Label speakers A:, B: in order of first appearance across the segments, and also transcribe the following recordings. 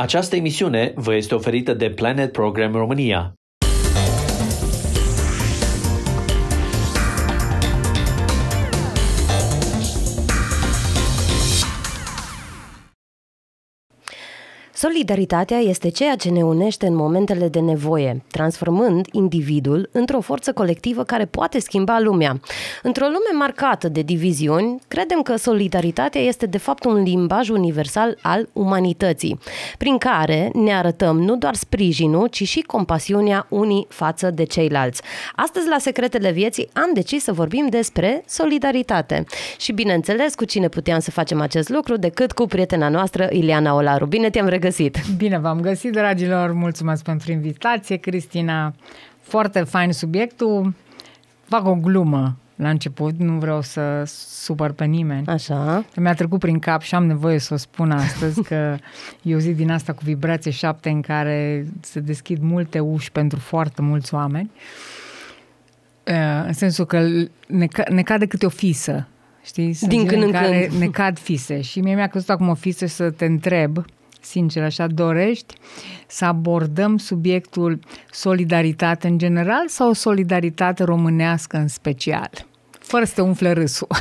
A: Această emisiune vă este oferită de Planet Program România, Solidaritatea este ceea ce ne unește în momentele de nevoie, transformând individul într-o forță colectivă care poate schimba lumea. Într-o lume marcată de diviziuni, credem că solidaritatea este de fapt un limbaj universal al umanității, prin care ne arătăm nu doar sprijinul, ci și compasiunea unii față de ceilalți. Astăzi, la Secretele Vieții, am decis să vorbim despre solidaritate. Și bineînțeles, cu cine puteam să facem acest lucru decât cu prietena noastră, Ileana Olaru. Bine te-am regăsit!
B: găsit! Bine v-am găsit, dragilor! Mulțumesc pentru invitație, Cristina! Foarte fain subiectul. Fac o glumă la început, nu vreau să supăr pe nimeni. Așa. Că mi-a trecut prin cap și am nevoie să o spun astăzi că e o zi din asta cu vibrație șapte în care se deschid multe uși pentru foarte mulți oameni. Ă, în sensul că ne, ne cade câte o fisă, știi? Sunt din când în care când. ne cad fise și mie mi-a căzut acum o fisă să te întreb sincer așa, dorești să abordăm subiectul solidaritate în general sau solidaritate românească în special? Fără să te umfle râsul.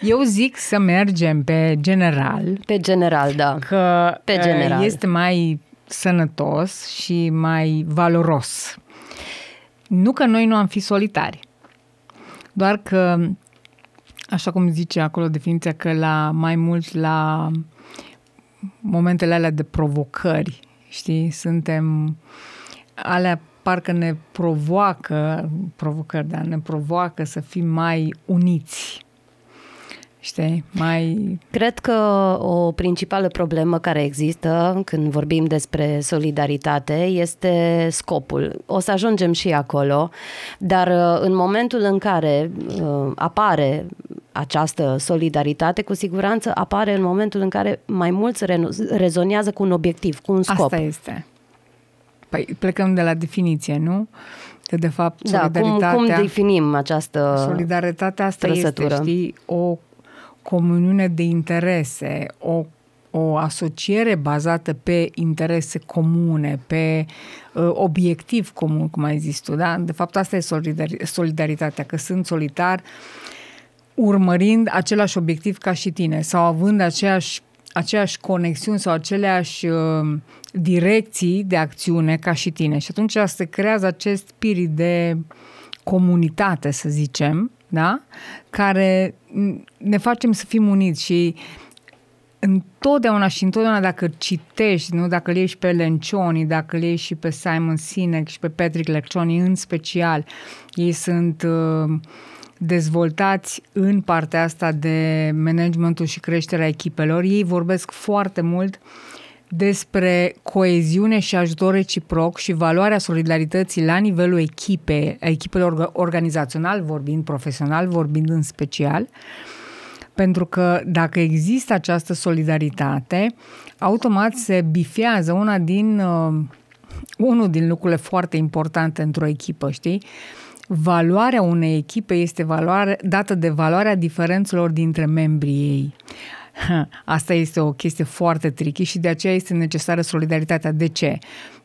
B: Eu zic să mergem pe general. Pe general, da. Că pe eh, general. este mai sănătos și mai valoros. Nu că noi nu am fi solitari, doar că, așa cum zice acolo definiția, că la mai mult la momentele alea de provocări, știi? Suntem... Alea parcă ne provoacă, provocări, dar ne provoacă să fim mai uniți știi, mai... Cred că o principală
A: problemă care există când vorbim despre solidaritate este scopul. O să ajungem și acolo, dar uh, în momentul în care uh, apare această solidaritate, cu siguranță apare în momentul în care mai mulți
B: rezonează cu un obiectiv, cu un scop. Asta este. Păi plecăm de la definiție, nu? Că de fapt solidaritatea... Da, cum, cum definim această Solidaritatea asta trăsătură. este, știi, o comuniune de interese, o o asociere bazată pe interese comune, pe uh, obiectiv comun, cum ai zis tu, da? De fapt, asta e solidar- solidaritatea, că sunt solitar urmărind același obiectiv ca și tine sau având aceeași, aceeași conexiuni sau aceleași uh, direcții de acțiune ca și tine. Și atunci se creează acest spirit de comunitate, să zicem, da? care ne facem să fim uniți și întotdeauna și întotdeauna dacă citești, nu? dacă le ieși pe Lencioni, dacă le ieși și pe Simon Sinek și pe Patrick Lencioni în special, ei sunt uh, dezvoltați în partea asta de managementul și creșterea echipelor. Ei vorbesc foarte mult uh, despre coeziune și ajutor reciproc și valoarea solidarității la nivelul echipe, echipelor organizațional vorbind, profesional vorbind în special, pentru că dacă există această solidaritate, automat se bifează una din, uh, unul din lucrurile foarte importante într-o echipă, știi? Valoarea unei echipe este valoare, dată de valoarea diferențelor dintre membrii ei. Asta este o chestie foarte tricky și de aceea este necesară solidaritatea. De ce?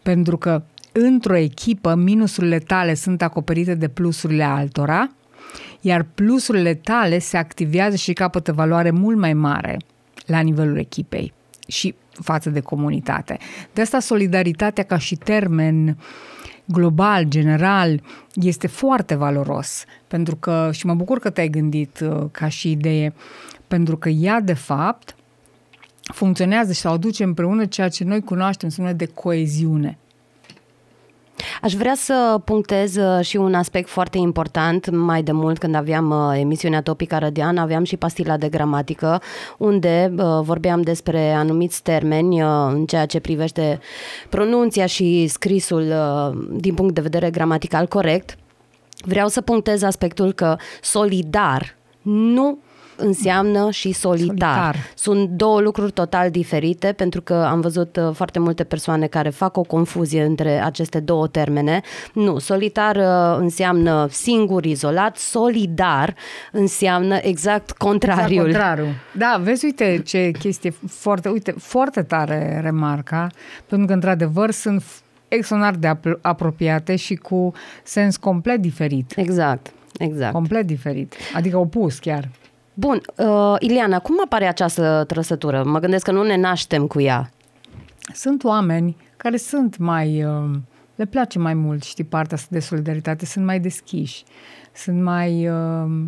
B: Pentru că într-o echipă minusurile tale sunt acoperite de plusurile altora, iar plusurile tale se activează și capătă valoare mult mai mare la nivelul echipei și față de comunitate. De asta solidaritatea ca și termen uh, global, general, este foarte valoros. Pentru că, și mă bucur că te-ai gândit uh, ca și idee, pentru că ea, de fapt, funcționează și sau aduce împreună ceea ce noi cunoaștem, se de coeziune. Aș
A: vrea să punctez uh, și un aspect foarte important. Mai de mult, când aveam uh, emisiunea Topica Rădean, aveam și pastila de gramatică, unde uh, vorbeam despre anumiți termeni în ceea ce privește pronunția și scrisul din punct de vedere gramatical corect. Vreau să punctez aspectul că solidar nu înseamnă și solitar. solitar. Sunt două lucruri total diferite, pentru că am văzut uh, foarte multe persoane care fac o confuzie între aceste două termene. Nu, solitar uh, înseamnă singur, izolat, solidar
B: înseamnă exact, exact contrariul. Exact contrariul. Da, vezi, uite ce chestie foarte, uite, foarte tare remarca, pentru că, într-adevăr, sunt extraordinar de ap- apropiate și cu sens complet diferit. Exact. Exact. Complet diferit. Adică opus chiar.
A: Bun, uh, Iliana, cum apare această trăsătură? Mă gândesc că nu ne naștem cu ea.
B: Sunt oameni care sunt mai... Uh, le place mai mult, știi, partea asta de solidaritate, sunt mai deschiși, sunt mai... Uh,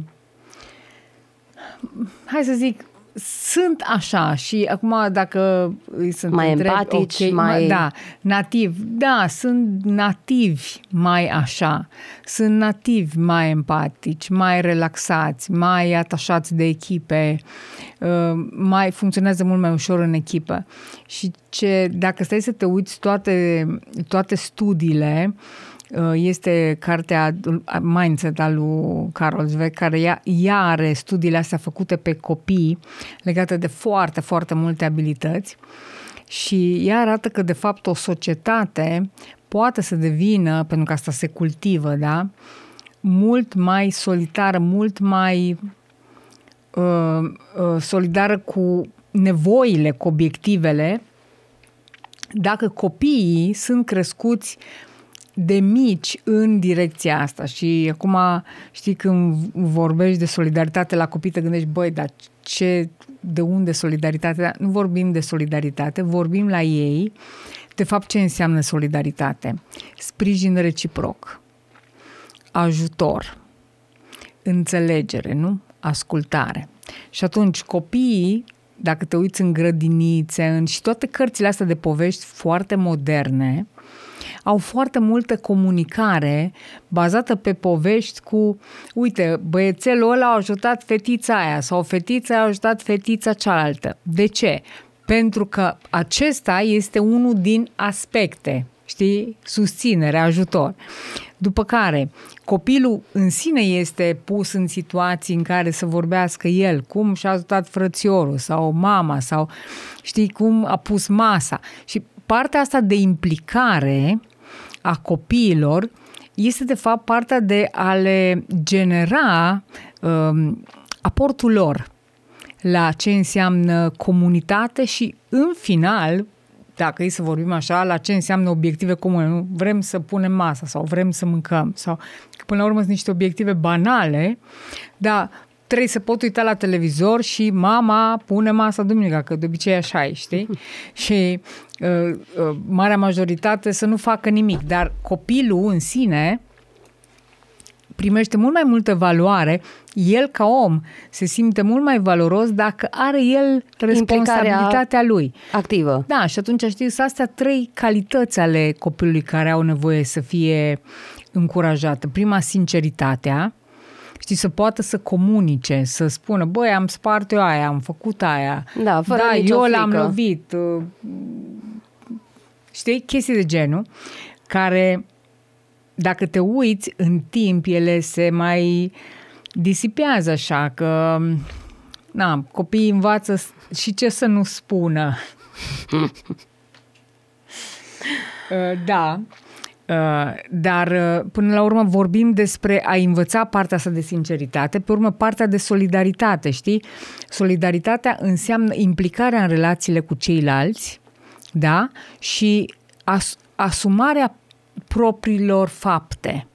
B: hai să zic, sunt așa și acum dacă îi sunt mai întreb, empatici, okay, mai... Da, nativ. Da, sunt nativi mai așa. Sunt nativi mai empatici, mai relaxați, mai atașați de echipe, uh, mai funcționează mult mai ușor în echipă. Și ce, dacă stai să te uiți toate, toate studiile, uh, Uh, este cartea Mindset al lui Carol Zweck, care ea, ea are studiile astea făcute pe copii legate de foarte, foarte multe abilități și ea arată că, de fapt, o societate poate să devină, pentru că asta se cultivă, da, mult mai solitară, mult mai uh, uh, solidară cu nevoile, cu obiectivele, dacă copiii sunt crescuți de mici în direcția asta și acum știi când vorbești de solidaritate la copii te gândești băi, dar ce, de unde solidaritate? Nu vorbim de solidaritate, vorbim la ei de fapt ce înseamnă solidaritate. Sprijin reciproc, ajutor, înțelegere, nu? Ascultare. Și atunci copiii dacă te uiți în grădinițe, în, și toate cărțile astea de povești foarte moderne, au foarte multă comunicare bazată pe povești cu, uite, băiețelul ăla a ajutat fetița aia sau fetița a ajutat fetița cealaltă. De ce? Pentru că acesta este unul din aspecte, știi, susținere, ajutor. După care, copilul în sine este pus în situații în care să vorbească el, cum și-a ajutat frățiorul sau mama sau știi cum a pus masa. Și partea asta de implicare a copiilor este de fapt partea de a le genera um, aportul lor la ce înseamnă comunitate și în final, dacă e să vorbim așa, la ce înseamnă obiective comune. Nu? Vrem să punem masa sau vrem să mâncăm sau până la urmă sunt niște obiective banale, dar trebuie să pot uita la televizor și mama pune masa duminica, că de obicei așa e, știi? și uh, uh, marea majoritate să nu facă nimic, dar copilul în sine primește mult mai multă valoare, el ca om se simte mult mai valoros dacă are el responsabilitatea lui. activă. Da, și atunci știi, sunt astea trei calități ale copilului care au nevoie să fie încurajată. Prima, sinceritatea, știi, să poată să comunice, să spună, băi, am spart eu aia, am făcut aia, da, fără da eu frică. l-am lovit, uh, știi, chestii de genul, care, dacă te uiți în timp, ele se mai disipează așa, că na, copiii învață și ce să nu spună. Uh, da. Uh, dar, uh, până la urmă, vorbim despre a învăța partea asta de sinceritate, pe urmă partea de solidaritate, știi? Solidaritatea înseamnă implicarea în relațiile cu ceilalți, da? Și as- asumarea propriilor fapte.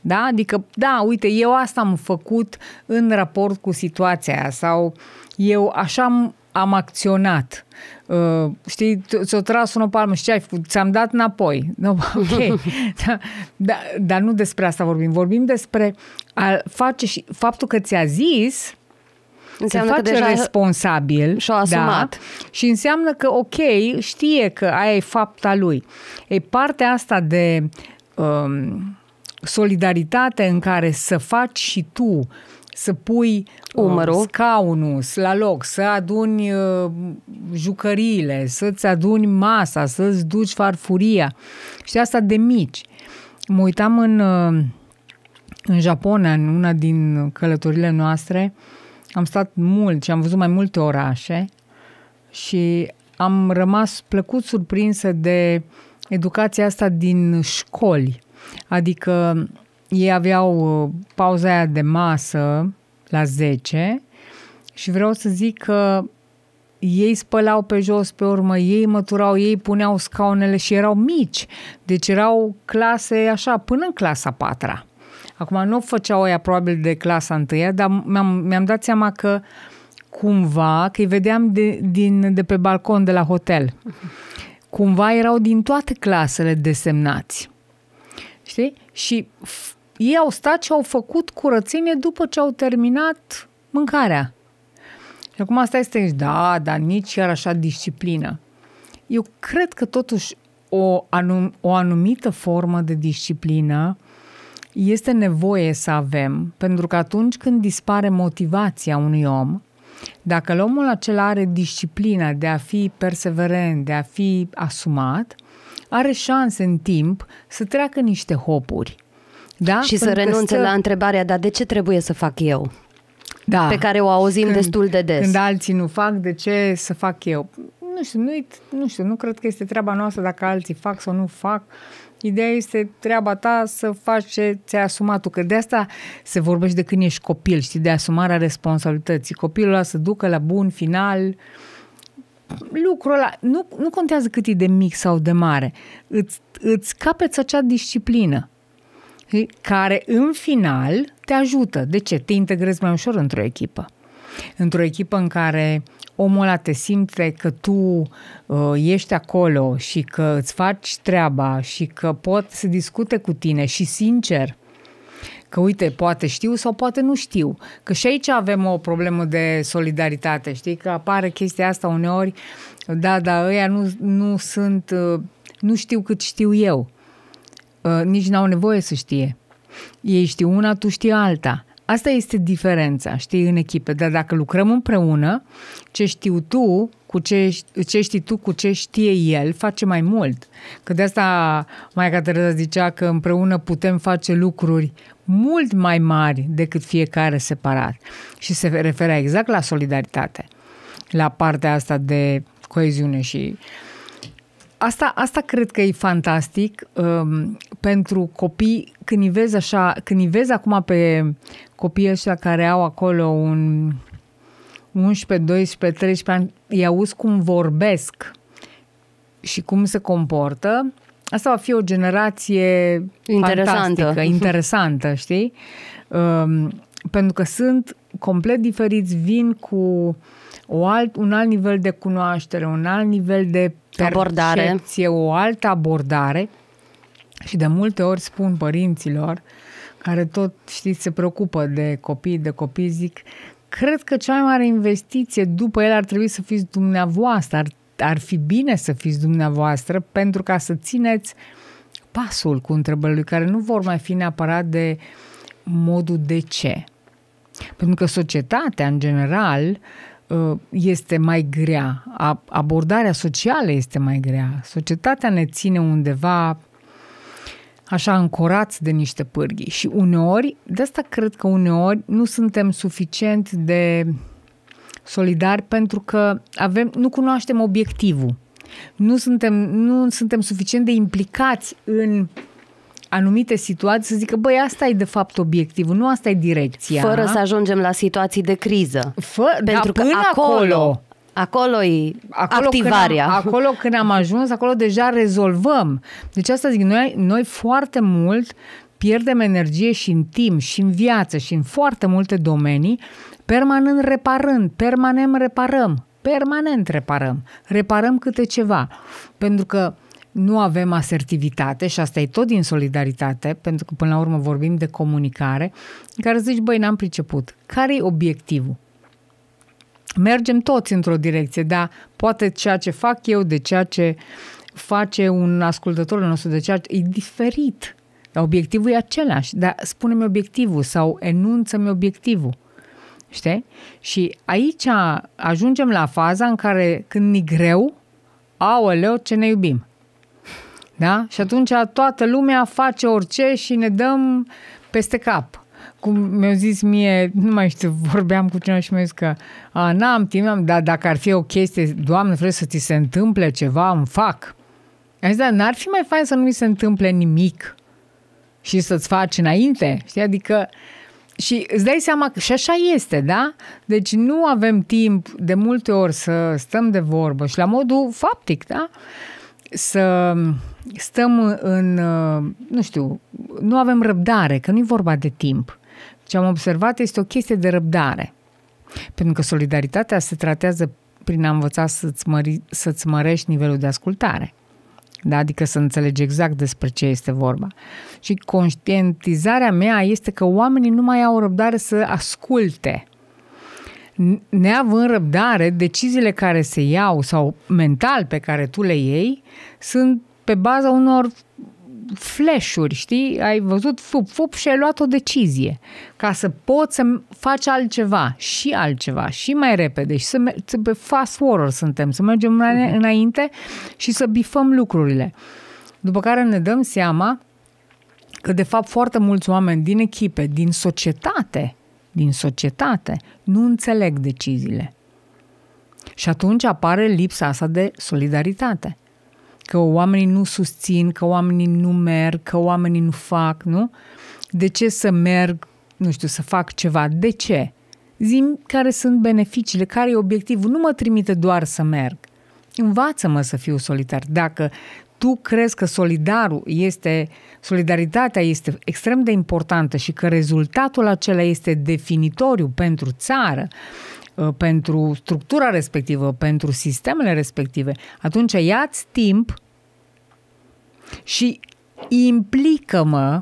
B: Da? Adică, da, uite, eu asta am făcut în raport cu situația aia sau eu așa am, am acționat uh, știi, ți-o tras un palmă și ce ai făcut? Ți-am dat înapoi. No, ok. da, da, dar nu despre asta vorbim. Vorbim despre a face și faptul că ți-a zis
A: Înseamnă face că deja
B: responsabil. Și-a asumat. Da, și înseamnă că, ok, știe că aia e fapta lui. E partea asta de um, solidaritate în care să faci și tu uh, să pui Umărul. scaunul la loc, să aduni uh, jucăriile, să-ți aduni masa, să-ți duci farfuria. Și asta de mici. Mă uitam în, uh, în Japonia, în una din călătorile noastre, am stat mult și am văzut mai multe orașe și am rămas plăcut surprinsă de educația asta din școli. Adică ei aveau uh, pauza aia de masă la 10 și vreau să zic că ei spălau pe jos, pe urmă, ei măturau, ei puneau scaunele și erau mici. Deci erau clase așa, până în clasa patra. Acum nu făceau aia probabil de clasa întâia, dar mi-am, mi-am dat seama că cumva, că îi vedeam de, din, de pe balcon de la hotel, cumva erau din toate clasele desemnați. Știi? Și ei au stat și au făcut curățenie după ce au terminat mâncarea. Și acum asta este, da, dar nici chiar așa disciplină. Eu cred că totuși o, anum, o anumită formă de disciplină este nevoie să avem, pentru că atunci când dispare motivația unui om, dacă omul acela are disciplina de a fi perseverent, de a fi asumat, are șanse în timp să treacă niște hopuri da? Și să renunțe stă... la
A: întrebarea, dar de ce trebuie să fac eu?
B: Da. Pe care o auzim când, destul de des. Când alții nu fac, de ce să fac eu? Nu știu, nu, nu știu, nu cred că este treaba noastră dacă alții fac sau nu fac. Ideea este treaba ta să faci ce ți-ai asumat tu, că de asta se vorbește de când ești copil, știi, de asumarea responsabilității. Copilul ăla să ducă la bun final lucrul ăla. Nu, nu contează cât e de mic sau de mare. Îți, îți capeți acea disciplină care în final te ajută. De ce? Te integrezi mai ușor într-o echipă. Într-o echipă în care omul ăla te simte că tu uh, ești acolo și că îți faci treaba și că pot să discute cu tine și sincer că uite, poate știu sau poate nu știu. Că și aici avem o problemă de solidaritate, știi? Că apare chestia asta uneori, da, da, ăia nu, nu sunt, uh, nu știu cât știu eu. Uh, nici n-au nevoie să știe. Ei știu una, tu știi alta. Asta este diferența, știi, în echipe. Dar dacă lucrăm împreună, ce știu tu, cu ce, ce știi tu, cu ce știe el, face mai mult. Că de asta mai Tereza zicea că împreună putem face lucruri mult mai mari decât fiecare separat. Și se referea exact la solidaritate, la partea asta de coeziune și uh, Asta, asta cred că e fantastic um, pentru copii când îi vezi așa, când îi vezi acum pe copiii ăștia care au acolo un 11, 12, 13 ani, îi auzi cum vorbesc și cum se comportă, asta va fi o generație interesantă, interesantă știi? Um, pentru că sunt complet diferiți, vin cu o alt, un alt nivel de cunoaștere, un alt nivel de abordare. o altă abordare și de multe ori spun părinților care tot, știți, se preocupă de copii, de copii, zic, cred că cea mai mare investiție după el ar trebui să fiți dumneavoastră, ar, ar fi bine să fiți dumneavoastră pentru ca să țineți pasul cu întrebările care nu vor mai fi neapărat de modul de ce. Pentru că societatea, în general, uh, Uh, este mai grea, abordarea socială este mai grea. Societatea ne ține undeva așa ancorați de niște pârghii și uneori, de asta cred că uneori nu suntem suficient de solidari pentru că avem, nu cunoaștem obiectivul. Nu suntem, nu suntem suficient de implicați în anumite situații să zică, băi, asta e de fapt obiectivul, nu asta e direcția. Fără să ajungem la situații de criză. Fă, da, Pentru da, că acolo, acolo Acolo e acolo activarea. Când am, acolo când am ajuns, acolo deja rezolvăm. Deci asta zic, noi, noi foarte mult pierdem energie și în timp, și în viață, și în foarte multe domenii, permanent reparând, permanent reparăm, permanent reparăm, reparăm câte ceva. Pentru că nu avem asertivitate și asta e tot din solidaritate, pentru că până la urmă vorbim de comunicare, în care zici, băi, n-am priceput. Care e obiectivul? Mergem toți într-o direcție, dar poate ceea ce fac eu de ceea ce face un ascultător nostru de ceea ce e diferit. Dar obiectivul e același, dar spune-mi obiectivul sau enunță-mi obiectivul. Știi? Și aici ajungem la faza în care când e greu, aoleu, ce ne iubim. Da? Și atunci toată lumea face orice și ne dăm peste cap. Cum mi-au zis mie, nu mai știu, vorbeam cu cineva și mi-a zis că a, n-am timp, am, dar dacă ar fi o chestie, Doamne, vreau să ți se întâmple ceva, îmi fac. Am zis, dar n-ar fi mai fain să nu mi se întâmple nimic și să-ți faci înainte, știi? Adică și îți dai seama că și așa este, da? Deci nu avem timp de multe ori să stăm de vorbă și la modul faptic, da? Să stăm în, uh, nu știu, nu avem răbdare, că nu e vorba de timp. Ce am observat este o chestie de răbdare. Pentru că solidaritatea se tratează prin a învăța să-ți, mări, să-ți mărești nivelul de ascultare. Da? Adică să înțelegi exact despre ce este vorba. Și conștientizarea mea este că oamenii nu mai au răbdare să asculte. Neavând răbdare, deciziile care se iau sau mental pe care tu le iei sunt pe baza unor flash-uri, știi? Ai văzut fup, fup și ai luat o decizie ca să poți să faci altceva și altceva și mai repede și să, me- să pe fast forward suntem, să mergem uh-huh. înainte și să bifăm lucrurile. După care ne dăm seama că de fapt foarte mulți oameni din echipe, din societate, din societate, nu înțeleg deciziile. Și atunci apare lipsa asta de solidaritate că oamenii nu susțin, că oamenii nu merg, că oamenii nu fac, nu? De ce să merg, nu știu, să fac ceva? De ce? Zim care sunt beneficiile, care e obiectivul. Nu mă trimite doar să merg. Învață-mă să fiu solidar. Dacă tu crezi că solidarul este, solidaritatea este extrem de importantă și că rezultatul acela este definitoriu pentru țară, Uh, pentru structura respectivă, pentru sistemele respective, atunci ia-ți timp și implică-mă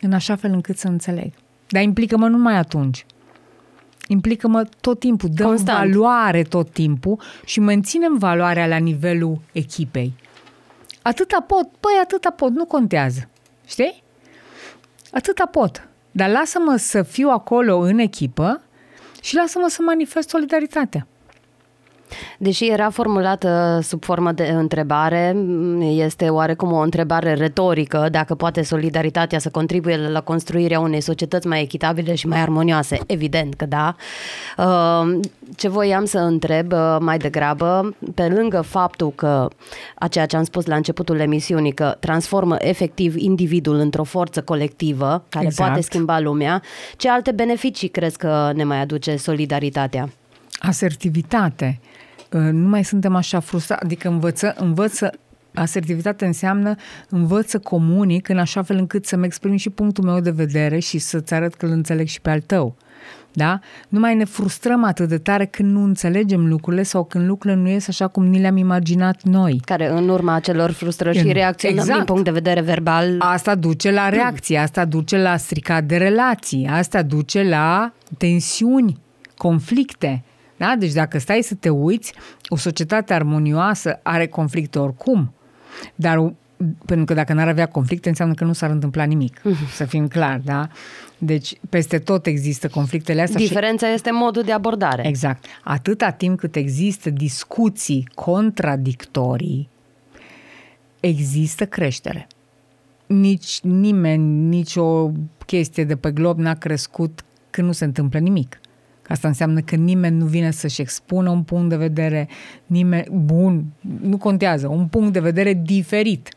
B: în așa fel încât să înțeleg. Dar implică-mă numai atunci. Implică-mă tot timpul, dă Constant. valoare tot timpul și menținem valoarea la nivelul echipei. Atâta pot, păi atâta pot, nu contează. Știi? Atâta pot. Dar lasă-mă să fiu acolo în echipă și lasă-mă să manifest solidaritatea. Deși era formulată sub formă
A: de întrebare, este oarecum o întrebare retorică dacă poate solidaritatea să contribuie la construirea unei societăți mai echitabile și mai armonioase. Evident că da. Uh, ce voiam să întreb uh, mai degrabă, pe lângă faptul că a ceea ce am spus la începutul emisiunii, că transformă efectiv individul într-o forță colectivă care exact. poate schimba lumea, ce alte beneficii crezi că ne mai aduce
B: solidaritatea? Asertivitate, Uh, nu mai suntem așa frustrați, adică învăță, învăță Asertivitate înseamnă învăț să comunic în așa fel încât să-mi exprim și punctul meu de vedere și să-ți arăt că îl înțeleg și pe al tău. Da? Nu mai ne frustrăm atât de tare când nu înțelegem lucrurile sau când lucrurile nu ies așa cum ni le-am imaginat noi. Care în urma acelor frustrări și reacționăm exact. din punct de vedere verbal. Asta duce la hmm. reacție, asta duce la stricat de relații, asta duce la tensiuni, conflicte. Da? Deci dacă stai să te uiți, o societate armonioasă are conflicte oricum, dar pentru că dacă n-ar avea conflicte, înseamnă că nu s-ar întâmpla nimic, mhm. să fim clar, da? Deci, peste tot există conflictele astea. Diferența și... este modul de abordare. Exact. Atâta timp cât există discuții contradictorii, există creștere. Nici nimeni, nici o chestie de pe glob n-a crescut când nu se întâmplă nimic. Asta înseamnă că nimeni nu vine să-și expună un punct de vedere nimeni, bun, nu contează, un punct de vedere diferit.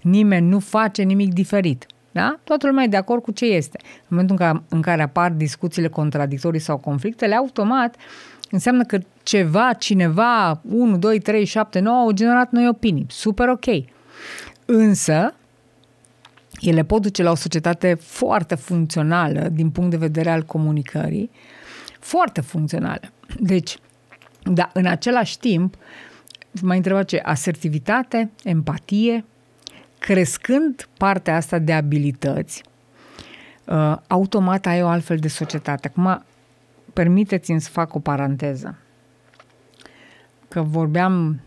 B: Nimeni nu face nimic diferit. Da? Toată lumea e de acord cu ce este. În momentul în care, apar discuțiile contradictorii sau conflictele, automat înseamnă că ceva, cineva, 1, 2, 3, 7, 9 au generat noi opinii. Super ok. Însă, ele pot duce la o societate foarte funcțională din punct de vedere al comunicării, uh, foarte funcționale. Deci, da. în același timp, mai întreba ce asertivitate, empatie, crescând partea asta de abilități, uh, automat ai o altfel de societate. Acum, permiteți-mi să fac o paranteză. Că vorbeam,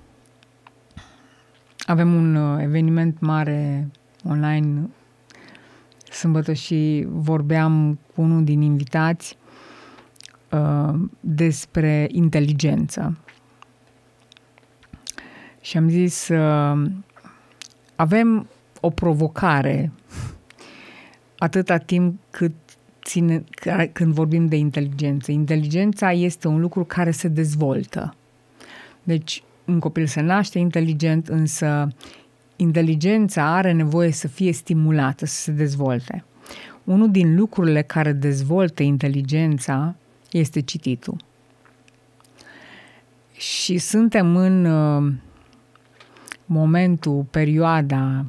B: avem un uh, eveniment mare online sâmbătă și vorbeam cu unul din invitați uh, despre inteligență. Și am zis, uh, avem o provocare atâta timp cât ține, când vorbim de inteligență. Inteligența este un lucru care se dezvoltă. Deci, un copil se naște inteligent, însă inteligența are nevoie să fie stimulată, să se dezvolte. Unul din lucrurile care dezvoltă inteligența este cititul. Și suntem în uh, momentul, perioada,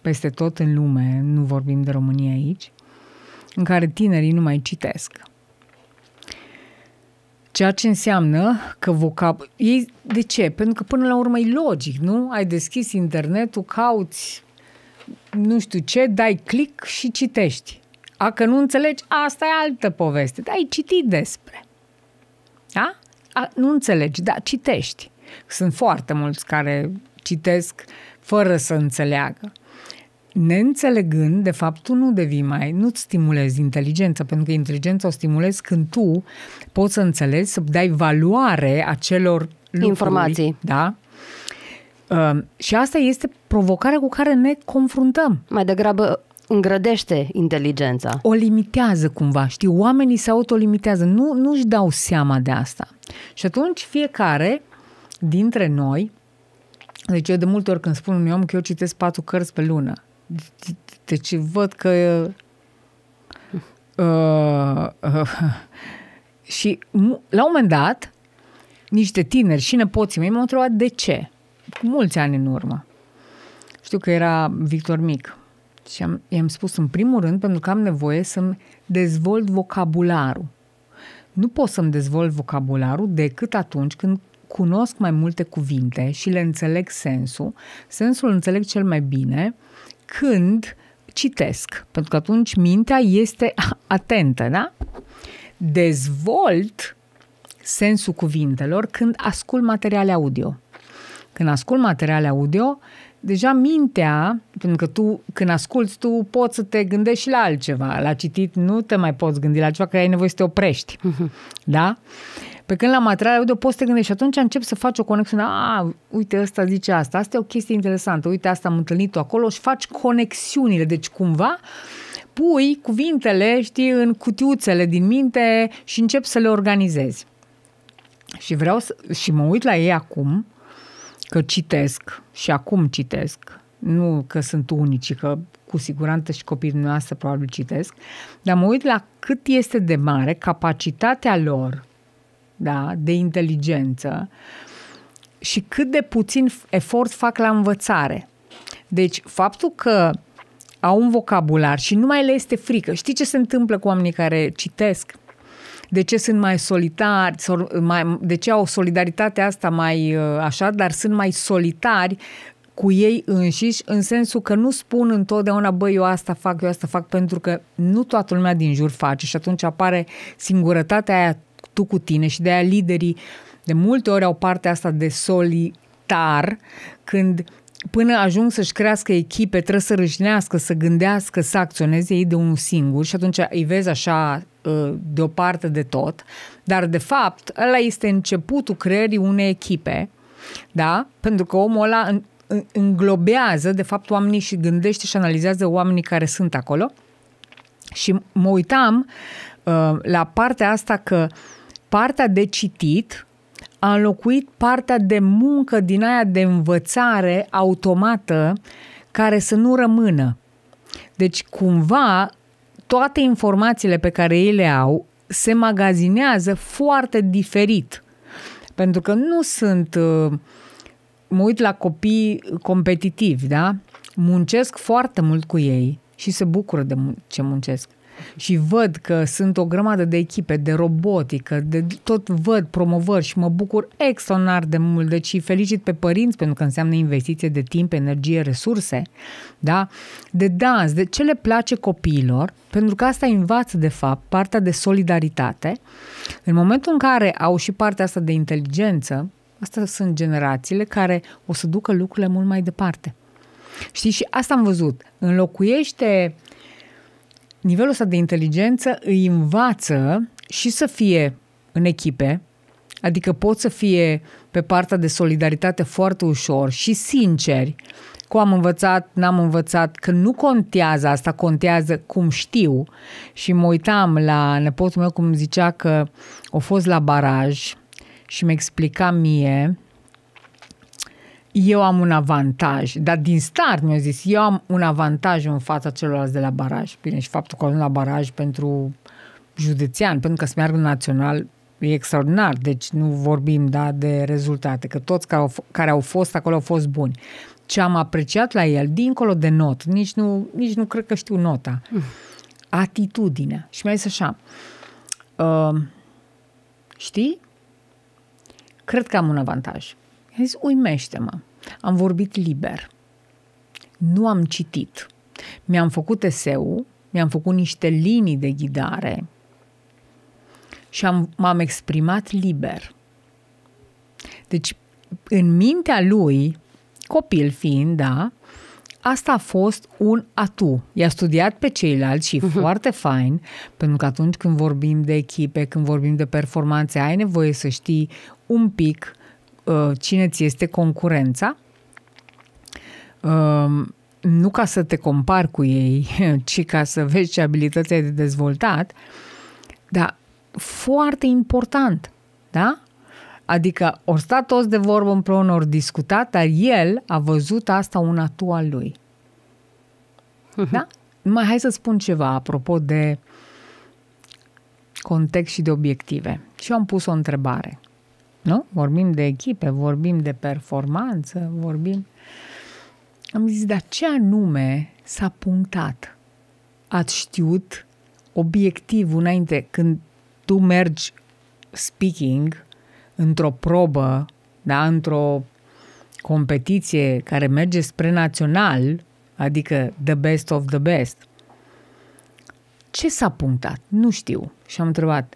B: peste tot în lume, nu vorbim de România aici, în care tinerii nu mai citesc. Ceea ce înseamnă că vocab... Ei, de ce? Pentru că până la urmă e logic, nu? Ai deschis internetul, cauți nu știu ce, dai click și citești. A că nu înțelegi, asta e altă poveste. Dar ai citit despre. Da? A, nu înțelegi, dar citești. Sunt foarte mulți care citesc fără să înțeleagă. Neînțelegând, de fapt, tu nu devii mai, nu-ți stimulezi inteligența, pentru că inteligența o stimulezi când tu poți să înțelegi, să dai valoare acelor lucruri, informații. Da? Uh, și asta este provocarea cu care ne confruntăm. Mai degrabă îngrădește inteligența. O limitează cumva, știi? Oamenii se autolimitează, nu, nu-și dau seama de asta. Și atunci fiecare dintre noi, deci eu de multe ori când spun unui om că eu citesc patru cărți pe lună, deci văd că uh, uh, și la un moment dat niște tineri și nepoții mei m-au întrebat de ce, cu mulți ani în urmă. Știu că era Victor Mic, și am, i-am spus în primul rând pentru că am nevoie să-mi dezvolt vocabularul. Nu pot să-mi dezvolt vocabularul decât atunci când cunosc mai multe cuvinte și le înțeleg sensul. Sensul înțeleg cel mai bine când citesc, pentru că atunci mintea este atentă, da? Dezvolt sensul cuvintelor când ascult materiale audio. Când ascult materiale audio, uh, deja mintea, pentru că tu când asculți, tu poți să te gândești și la altceva. La citit nu te mai poți gândi la ceva, că ai nevoie să te oprești. Da? Pe când la material audio poți să te gândești și atunci începi să faci o conexiune. A, uite, ăsta zice asta, asta e o chestie interesantă, uite, asta am întâlnit-o acolo și faci conexiunile. Deci cumva pui cuvintele, știi, în cutiuțele din minte și începi să le organizezi. Și vreau să, și mă uit la ei acum că citesc și acum citesc, nu că sunt unici, că cu siguranță și copiii noastre probabil citesc, dar mă uit la cât este de mare capacitatea lor da, de inteligență și cât de puțin efort fac la învățare. Deci, faptul că au un vocabular și nu mai le este frică. Știi ce se întâmplă cu oamenii care citesc? de ce sunt mai solitari, mai, de ce au solidaritatea asta mai uh, așa, dar sunt mai solitari cu ei înșiși, în sensul că nu spun întotdeauna, băi, eu asta fac, eu asta fac, pentru că nu toată lumea din jur face și atunci apare singurătatea aia tu cu tine și de aia liderii de multe ori au partea asta de solitar, când până ajung să-și crească echipe, trebuie să râșnească, să gândească, să acționeze ei de unul singur și atunci îi vezi așa Ă, deoparte de tot, dar de fapt ăla este începutul creării unei echipe, da? Pentru că omul ăla înglobează, de fapt, oamenii și gândește și analizează oamenii care sunt acolo. Și mă uitam uh, la partea asta că partea de citit a înlocuit partea de muncă din aia de învățare automată care să nu rămână. Deci, cumva, toate informațiile pe care ei le au se magazinează foarte diferit. Pentru că nu sunt. Uh, mă uit la copii competitivi, da? Muncesc foarte mult cu ei și se bucură de ce muncesc și văd că sunt o grămadă de echipe de robotică, de tot văd promovări și mă bucur extraordinar de mult. Deci felicit pe părinți pentru că înseamnă investiție de timp, energie, resurse, da? de dans, de ce le place copiilor, pentru că asta învață de fapt partea de solidaritate. În momentul în care au și partea asta de inteligență, Asta sunt generațiile care o să ducă lucrurile mult mai departe. Știi, și asta am văzut. Înlocuiește uh, nivelul ăsta de inteligență îi învață și să fie în echipe, adică pot să fie pe partea de solidaritate foarte ușor și sinceri, cu am învățat, n-am învățat, că nu contează asta, contează cum știu. Și mă uitam la nepotul meu cum zicea că a fost la baraj și mi explicat mie eu am un avantaj, dar din start mi au zis, eu am un avantaj în fața celorlalți de la baraj. Bine, și faptul că ajung la baraj pentru județean, pentru că să meargă național, e extraordinar, deci nu vorbim da, de rezultate, că toți care au, care au fost acolo au fost buni. Ce am apreciat la el, dincolo de not, nici nu, nici nu cred că știu nota, atitudinea. Și mai a zis așa, uh, știi, cred că am un avantaj. I-a zis, uimește-mă. Am vorbit liber. Nu am citit. Mi-am făcut eseu, mi-am făcut niște linii de ghidare și am, m-am exprimat liber. Deci, în mintea lui, copil fiind, da, asta a fost un atu. I-a studiat pe ceilalți și mhm. foarte fain, pentru că atunci când vorbim de echipe, când vorbim de performanțe, ai nevoie să știi un pic Uh, cine ți este concurența, um, nu ca să te compari cu ei, ci ca să vezi ce abilități ai de dezvoltat, dar foarte important, da? Adică o stat toți de vorbă împreună, ori discutat, dar el a văzut asta una tu al lui. Mhm. Da? Mai hai să spun ceva apropo de context și de obiective. Și eu am pus o întrebare. Nu? Vorbim de echipe, vorbim de performanță, vorbim... Am zis, dar ce anume s-a punctat? Ați știut obiectivul înainte, când tu mergi speaking într-o probă, da, într-o competiție care merge spre național, adică the best of the best, ce s-a punctat? Nu știu. Și am întrebat,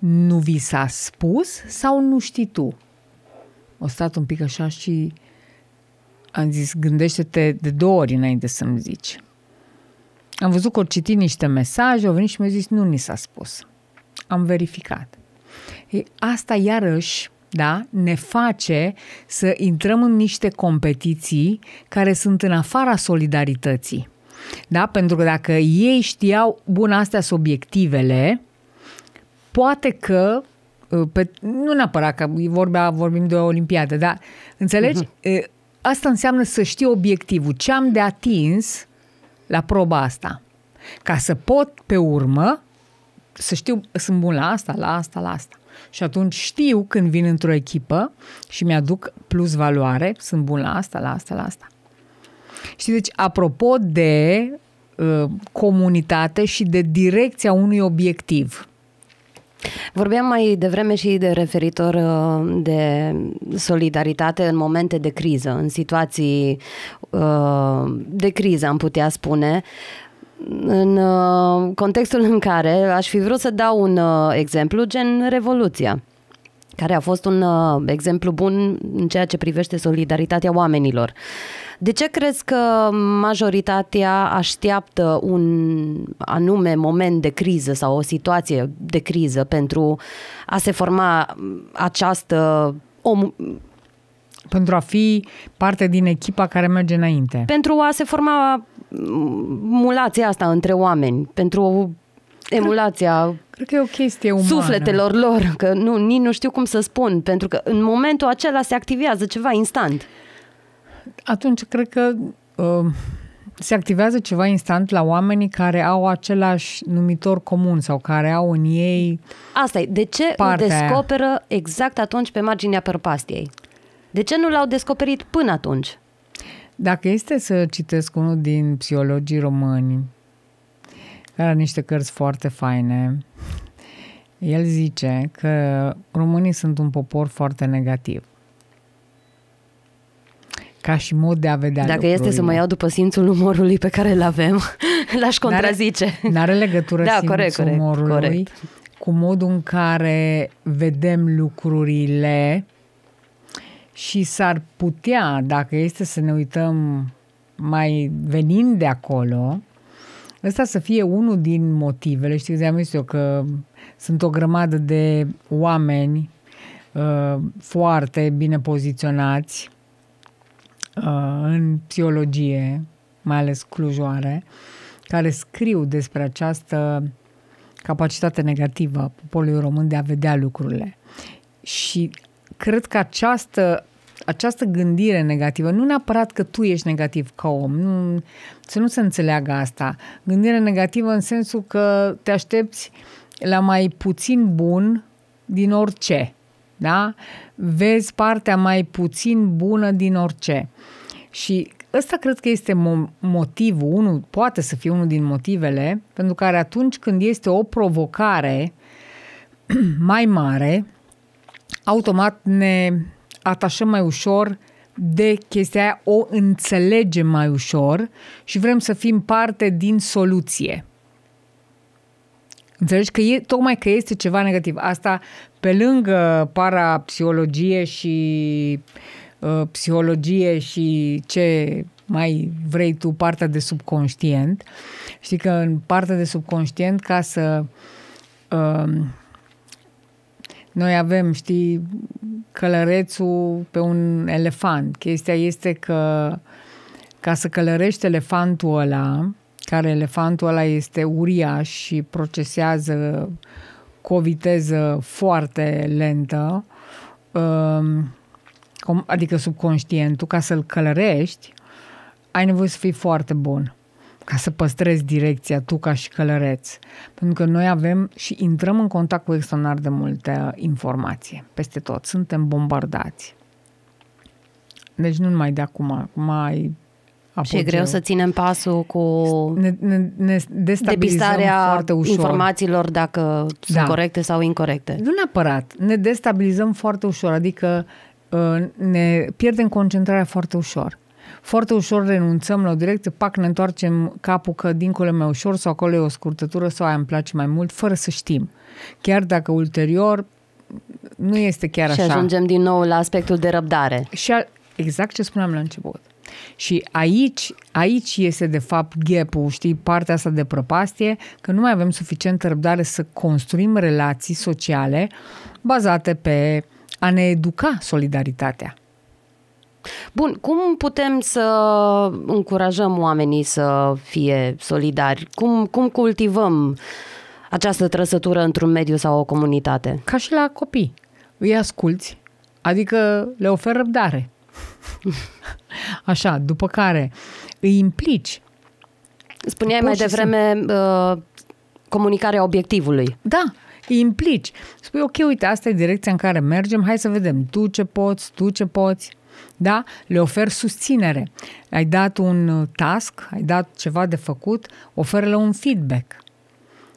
B: nu vi s-a spus sau nu știi tu? O stat un pic așa și am zis, gândește-te de două ori înainte să-mi zici. Am văzut că au citit niște mesaje, au venit și mi-au zis, nu ni s-a spus. Am verificat. E, asta iarăși da, ne face să intrăm în niște competiții care sunt în afara solidarității. Da? Pentru că dacă ei știau, bun, astea sunt obiectivele, poate că uh, pe, nu neapărat că vorbea, vorbim de o olimpiadă, dar înțelegi? Uh-huh. Asta înseamnă să știi obiectivul, ce am de atins la proba asta. Ca să pot pe urmă să știu, sunt bun la asta, la asta, la asta. Și atunci știu când vin într-o echipă și mi-aduc plus valoare, sunt bun la asta, la asta, la asta. Și deci apropo de uh, comunitate și de direcția unui obiectiv – Vorbeam mai devreme și
A: de referitor uh, de solidaritate în momente de criză, în situații uh, de criză, am putea spune în uh, contextul în care aș fi vrut să dau un exemplu, gen Revoluția, care a fost un exemplu bun în ceea ce privește solidaritatea oamenilor. De ce crezi că majoritatea așteaptă un anume moment de criză sau o situație de criză pentru a se forma această om, pentru a fi parte din
B: echipa care merge înainte.
A: Pentru a se forma mulația asta între oameni, pentru emulația Cred că e o chestie umană. sufletelor lor, că nu, nici nu știu cum să spun, pentru că în momentul acela se activează ceva instant
B: atunci cred că uh, se activează ceva instant la oamenii care au același numitor comun sau care au în ei. Asta e. De ce partea... descoperă
A: exact atunci pe marginea părpastiei?
B: De ce nu l-au descoperit până atunci? Dacă este să citesc unul din psihologii români, care are niște cărți foarte faine, el zice că românii sunt un popor foarte negativ ca și mod de a vedea Dacă lucrurile. este să mă iau după simțul umorului pe care îl avem, l-aș contrazice. N-are, legătură da, simțul corect, umorului corect. cu modul în care vedem lucrurile și s-ar putea, dacă este să ne uităm mai venind de acolo, ăsta să fie unul din motivele. Știți am zis eu că sunt o grămadă de oameni uh, foarte bine poziționați Uh, în psihologie, mai ales clujoare, care scriu despre această capacitate negativă a poporului român de a vedea lucrurile. Și cred că această, această gândire negativă, nu neapărat că tu ești negativ ca om, nu, să nu se înțeleagă asta. Gândire negativă în sensul că te aștepți la mai puțin bun din orice. Da? Vezi partea mai puțin bună din orice. Și ăsta cred că este motivul, unul, poate să fie unul din motivele pentru care atunci când este o provocare mai mare, automat ne atașăm mai ușor de chestia aia, o înțelegem mai ușor și vrem să fim parte din soluție. Înțelegi că e, tocmai că este ceva negativ. Asta pe lângă parapsihologie și uh, Uh, psihologie și ce mai vrei tu, partea de subconștient. Știi că în partea de subconștient, ca să... Um, noi avem, știi, călărețul pe un elefant. Chestia este că ca să călărești elefantul ăla, care elefantul ăla este uriaș și procesează cu o viteză foarte lentă, um, adică subconștientul, ca să-l călărești, ai nevoie să fii foarte bun ca să păstrezi direcția tu ca și călăreț. Pentru că noi avem și intrăm în contact cu extraordinar de multe informație peste tot. Suntem bombardați. Deci nu numai de acum, acum ai Și e greu să
A: ținem pasul cu
B: ne, ne, ne
A: destabilizarea foarte ușor. informațiilor dacă da. sunt corecte sau incorrecte.
B: Nu neapărat. Ne destabilizăm foarte ușor. Adică Uh, ne pierdem concentrarea foarte ușor. Foarte ușor renunțăm la o direcție, pac, ne întoarcem capul că dincolo e mai ușor sau acolo e o scurtătură sau aia îmi place mai mult, fără să știm. Chiar dacă ulterior nu este chiar și așa. Și ajungem din nou la aspectul de răbdare. Și a, exact ce spuneam la început. Și aici, aici este de fapt gap știi, partea asta de prăpastie, că nu mai avem suficientă răbdare să construim relații sociale bazate pe uh, a ne educa solidaritatea.
A: Bun, cum putem să încurajăm oamenii să fie solidari? Cum, cum cultivăm această trăsătură într-un mediu sau o comunitate? Ca și la copii.
B: Îi asculți, adică le oferi răbdare. Așa, după care îi implici. Spuneai Pur mai devreme uh, comunicarea obiectivului. Da, îi implici. Spui, ok, uite, asta e direcția în care mergem, hai să vedem, tu ce poți, tu ce poți, da? Le ofer susținere. Ai dat un uh, task, ai dat ceva de făcut, oferă-le un feedback.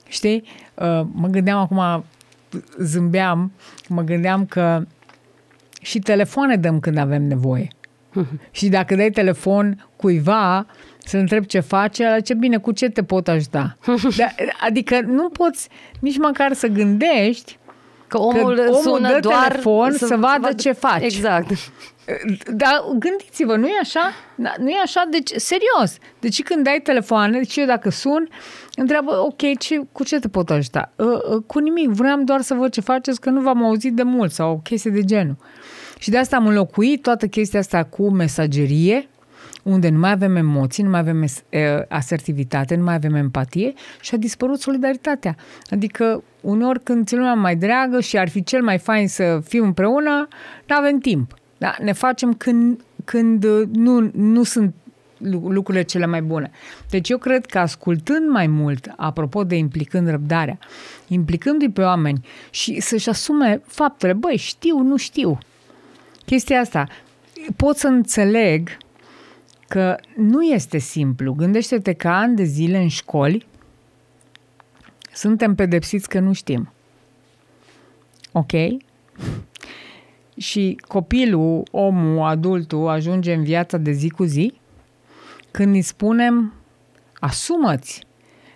B: Știi? Uh, mă gândeam acum, zâmbeam, mă gândeam că și telefoane dăm când avem nevoie. și dacă dai telefon cuiva să întreb ce face, ala ce bine, cu ce te pot ajuta? da, adică nu poți nici măcar să gândești că omul, că omul sună dă doar telefon să, să vadă ce faci. Exact. Dar gândiți-vă, nu e așa? Da, nu e așa? Deci, serios. Deci când dai telefoane, deci eu dacă sun, întreabă, ok, ce, cu ce te pot ajuta? Uh, uh, cu nimic, vreau doar să văd ce faceți, că nu v-am auzit de mult sau o chestie de genul. Uh, și de asta am înlocuit toată chestia asta cu mesagerie, unde nu mai avem emoții, nu mai avem asertivitate, nu mai avem empatie și a dispărut solidaritatea. Adică uneori când ți lumea mai dragă și ar fi cel mai fain să fim împreună, nu avem timp. Da? Ne facem când, când uh, nu, nu sunt lucrurile cele mai bune. Deci eu cred că ascultând mai mult, apropo de implicând răbdarea, implicându-i pe oameni și să-și asume faptele, băi, știu, nu știu, chestia asta. Pot să înțeleg că nu este simplu. Gândește-te că ani de zile în școli suntem pedepsiți că nu știm. Ok? Și copilul, omul, adultul ajunge în viața de zi cu zi când îi spunem asumați,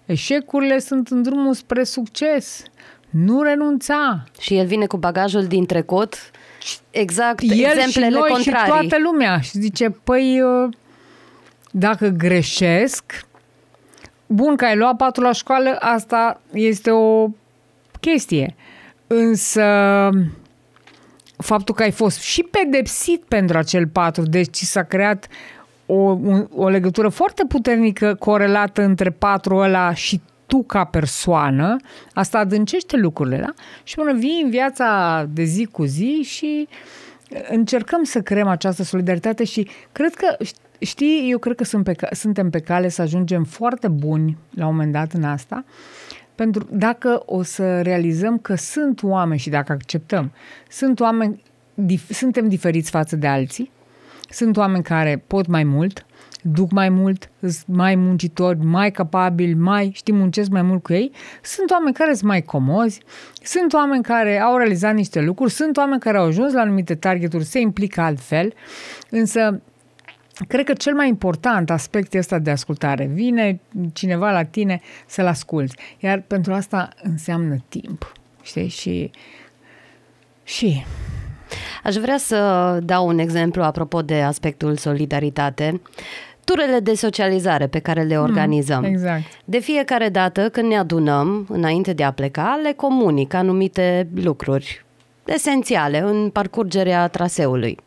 B: eșecurile sunt în drumul spre succes, nu renunța. Și el vine cu bagajul din trecut Exact, El exemplele și noi contrarii. și toată lumea. Și zice, păi, uh, dacă greșesc, bun că ai luat patru la școală, asta este o chestie. Însă faptul că ai fost și pedepsit pentru acel patru, deci s-a creat o, o legătură foarte puternică corelată între patru ăla și tu ca persoană, asta adâncește lucrurile, da? Și până vii în viața de zi cu zi și uh, încercăm să creăm această solidaritate și cred că, știi, eu cred că sunt pe, suntem pe cale să ajungem foarte buni la un moment dat în asta, pentru dacă o să realizăm că sunt oameni și dacă acceptăm, sunt oameni, dif, suntem diferiți față de alții, sunt oameni care pot mai mult, duc mai mult, sunt mai muncitori, mai capabili, mai, știi, muncesc mai mult cu ei. Sunt oameni care sunt mai comozi, sunt oameni care au realizat niște lucruri, sunt oameni care au ajuns la anumite targeturi, se implică altfel, însă Cred că cel mai important aspect este de ascultare. Vine cineva la tine să-l asculți, iar pentru asta înseamnă timp. Știi? Și,
A: și Aș vrea să dau un exemplu apropo de aspectul solidaritate turele de socializare pe care le hmm, organizăm. Mm, exact. De fiecare dată când ne adunăm, înainte de a pleca, le comunic anumite lucruri esențiale în parcurgerea traseului.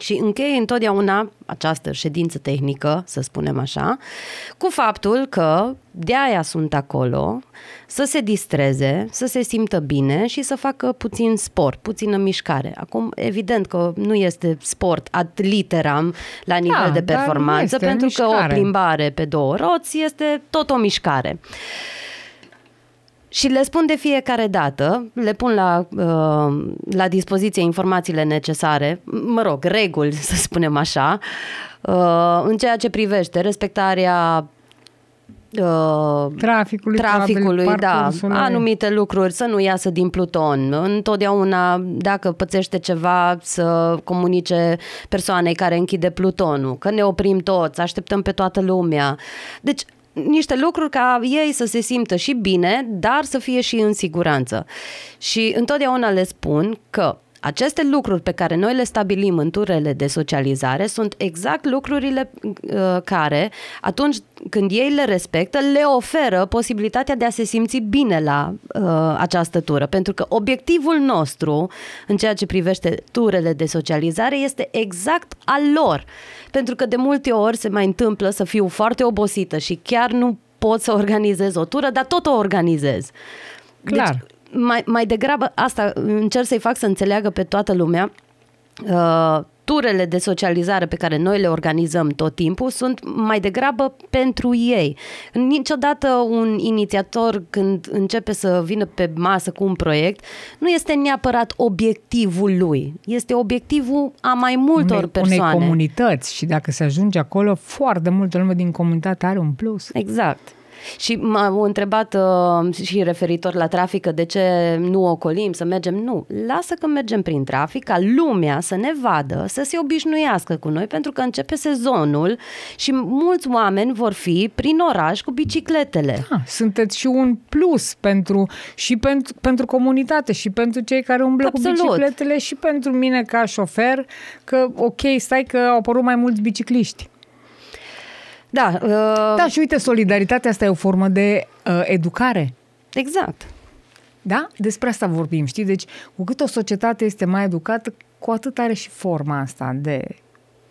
A: Și încheie întotdeauna această ședință tehnică, să spunem așa, cu faptul că de aia sunt acolo, să se distreze, să se simtă bine și să facă puțin sport, puțină mișcare. Acum, evident că nu este sport ad literam la nivel da, de performanță, pentru că mișcare. o plimbare pe două roți este tot o mișcare. Uh, și le spun de fiecare dată, le pun la, uh, la dispoziție informațiile necesare, mă rog, reguli, să spunem așa, uh, în ceea ce privește respectarea uh, traficului, traficului da, anumite lucruri, să nu iasă din pluton. Întotdeauna, dacă pățește ceva, să comunice persoanei care închide plutonul, că ne oprim toți, așteptăm pe toată lumea. Deci, niște lucruri ca ei să se simtă și bine, dar să fie și în siguranță. Și întotdeauna le spun că aceste lucruri pe care noi le stabilim în turele de socializare sunt exact lucrurile uh, care, atunci când ei le respectă, le oferă posibilitatea de a se simți bine la uh, această tură. Pentru că obiectivul nostru, în ceea ce privește turele de socializare, este exact al lor. Pentru că de multe ori se mai întâmplă să fiu foarte obosită și chiar nu pot să organizez o tură, dar tot o organizez. Deci, Clar. Deci, mai, mai degrabă asta încerc să-i fac să înțeleagă pe toată lumea. Uh, turele de socializare pe care noi le organizăm tot timpul sunt mai degrabă pentru ei. Niciodată un inițiator când începe să vină pe masă cu un proiect, nu este neapărat obiectivul
B: lui, este obiectivul a mai multor unei, persoane. Unei comunități și dacă se ajunge acolo, foarte multă lume din comunitate are un plus. Exact.
A: Și m-au întrebat uh, și referitor la trafică de ce nu ocolim, să mergem. Nu, lasă că mergem prin trafic, ca lumea să ne vadă, să se obișnuiască cu noi, pentru că începe sezonul
B: și mulți oameni vor fi prin oraș cu bicicletele. Da, sunteți și un plus pentru, și pentru, pentru comunitate și pentru cei care umblă Absolut. cu bicicletele și pentru mine ca șofer, că ok, stai că au apărut mai mulți bicicliști. Da. Uh... Da, și uite, solidaritatea asta e o formă de uh, educare. Exact. Da? Despre asta vorbim, știi? Deci, cu cât o societate este mai educată, cu atât are și forma asta de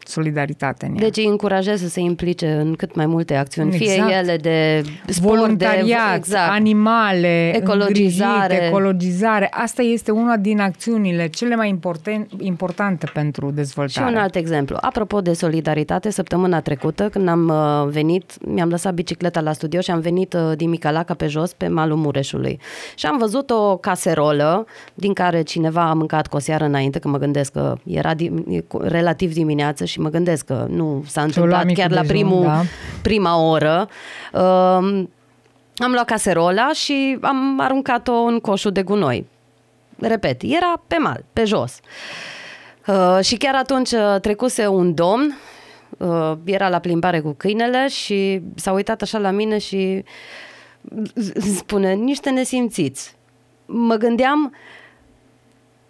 B: solidaritate în ea. Deci îi încurajez să se implice în cât mai multe acțiuni, exact. fie ele de sport, voluntariat, de, exact. animale, ecologizare. ecologizare. Asta este una din acțiunile cele mai importante pentru dezvoltare. Și un alt exemplu. Apropo de solidaritate, săptămâna
A: trecută când am uh, venit, mi-am lăsat bicicleta la studio și am venit uh, din Micalaca pe jos, pe malul Mureșului. Și am văzut o caserolă din care cineva a mâncat cu o seară înainte, că mă gândesc că era di- relativ dimineață și mă gândesc că nu s-a întâmplat chiar la dejun, primul, da. prima oră. Uh, am luat caserola și am aruncat-o în coșul de gunoi. Repet, era pe mal, pe jos. Uh, și chiar atunci uh, trecuse un domn, uh, era la plimbare cu câinele și s-a uitat așa la mine și spune, niște nesimțiți. Mă gândeam,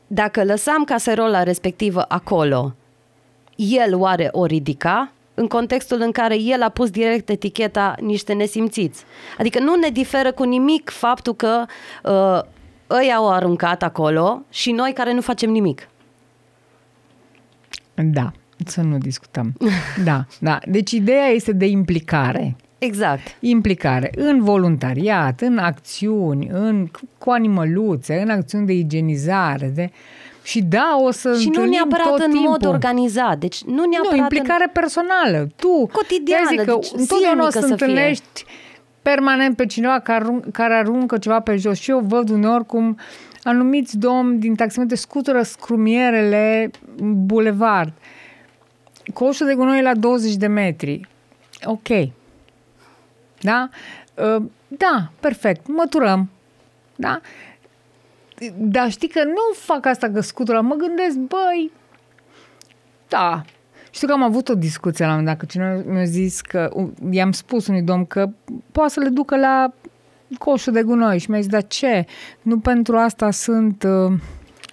A: dacă lăsam caserola respectivă acolo, el oare o ridica în contextul în care el a pus direct eticheta niște nesimțiți. Adică nu ne diferă cu nimic faptul că uh, ei au aruncat acolo și noi care nu facem
B: nimic. Da, să nu discutăm. Da, da. Deci ideea este de implicare. Exact. Implicare în voluntariat, în acțiuni, în, cu animăluțe, în acțiuni de igienizare, de și da, o să Și nu neapărat tot în timpul. mod organizat. Deci nu neapărat Nu, implicare în... personală. Tu, cotidiană, zic că deci întotdeauna o să, să întâlnești fie. permanent pe cineva care, care aruncă ceva pe jos. Și eu văd uneori cum anumiți domni din taximetre scutură scrumierele bulevard. Coșul de gunoi la 20 de metri. Ok. Da? Ă, da, perfect. Măturăm. Da? Dar știi că nu fac asta că scutura, mă gândesc, băi, da. Știu că am avut o discuție la un moment dat, că cineva mi-a zis că, i-am spus unui domn că poate să le ducă la coșul de gunoi și mi-a zis, dar ce? Nu pentru asta sunt... Uh,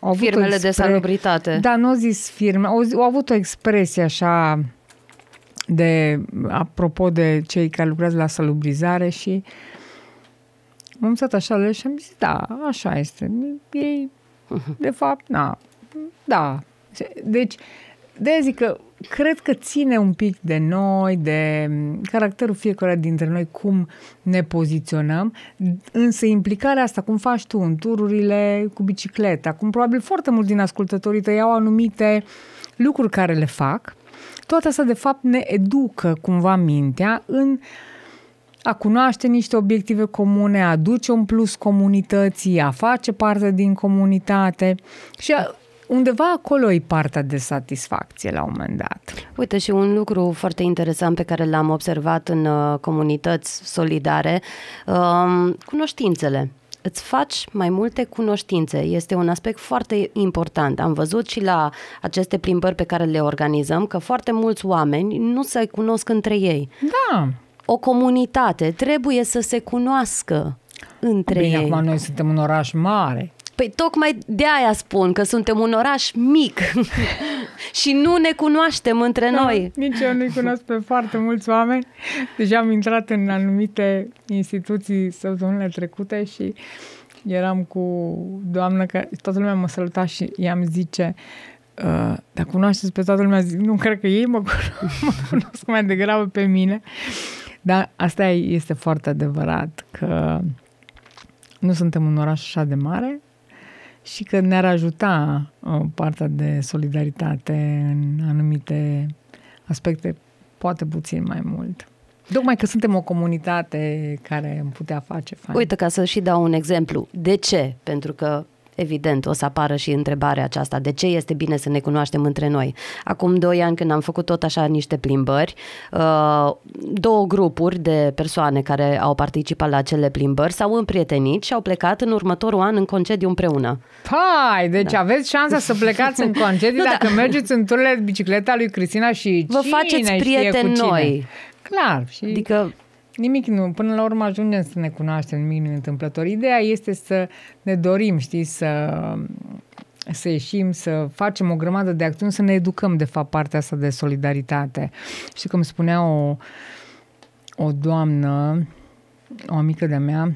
B: au Firmele expre... de salubritate. Da, nu au zis firme, au, au avut o expresie așa de, apropo de cei care lucrează la salubrizare și uh, m-am stat așa la și am zis, da, așa este. Ei, de fapt, na, da. Deci, de zic că cred că ține un pic de noi, de caracterul fiecare dintre noi, cum ne poziționăm, însă implicarea asta, cum faci tu în tururile cu bicicleta, cum probabil foarte mult din ascultătorii tăi au anumite lucruri care le fac, toate astea de fapt ne educă cumva mintea în uh, a cunoaște niște obiective comune, a aduce un plus comunității, a face parte din comunitate și a, undeva acolo e partea de satisfacție la un moment dat.
A: Uite și un lucru foarte interesant pe care l-am observat în uh, comunități solidare, uh, cunoștințele îți faci mai multe cunoștințe. Este un aspect foarte important. Am văzut și la aceste plimbări pe care le organizăm că foarte mulți oameni nu se cunosc între ei. Da o comunitate, trebuie să se cunoască
B: între Bine, ei. acum noi suntem un oraș mare.
A: Păi tocmai de aia spun că suntem un
B: oraș mic și nu ne cunoaștem între da, noi. Nici eu nu-i cunosc pe foarte mulți oameni. Deja am intrat în anumite instituții săptămânile trecute și eram cu doamnă, că toată lumea mă saluta și i-am zice uh, dar cunoașteți pe toată lumea? Zic, nu cred că ei mă cunosc, mă cunosc mai degrabă pe mine. Uh, dar asta este foarte adevărat, că nu suntem un oraș așa de mare și că ne-ar ajuta uh, partea de solidaritate în anumite aspecte, poate puțin mai mult. Tocmai că suntem o comunitate care îmi putea face fain. Uite,
A: ca să și dau un exemplu. De ce? Pentru că evident, o să apară și întrebarea aceasta. De ce este bine să ne cunoaștem între noi? Acum doi ani, când am făcut tot așa niște plimbări, uh, două grupuri de persoane care au participat la acele plimbări s-au împrietenit și au plecat în următorul an în concediu împreună.
B: Pai, deci da. aveți șansa să plecați în concediu nu, dacă da. mergeți în turile bicicleta lui Cristina și Vă cine faceți prieteni noi. Clar. Și... Adică Nimic nu, până la urmă ajungem să ne cunoaștem, nimic nu întâmplător. Ideea este să ne dorim, știi, să, să ieșim, să facem o grămadă de acțiuni, să ne educăm, de fapt, partea asta de solidaritate. Și cum spunea o, o doamnă, o amică de-a mea,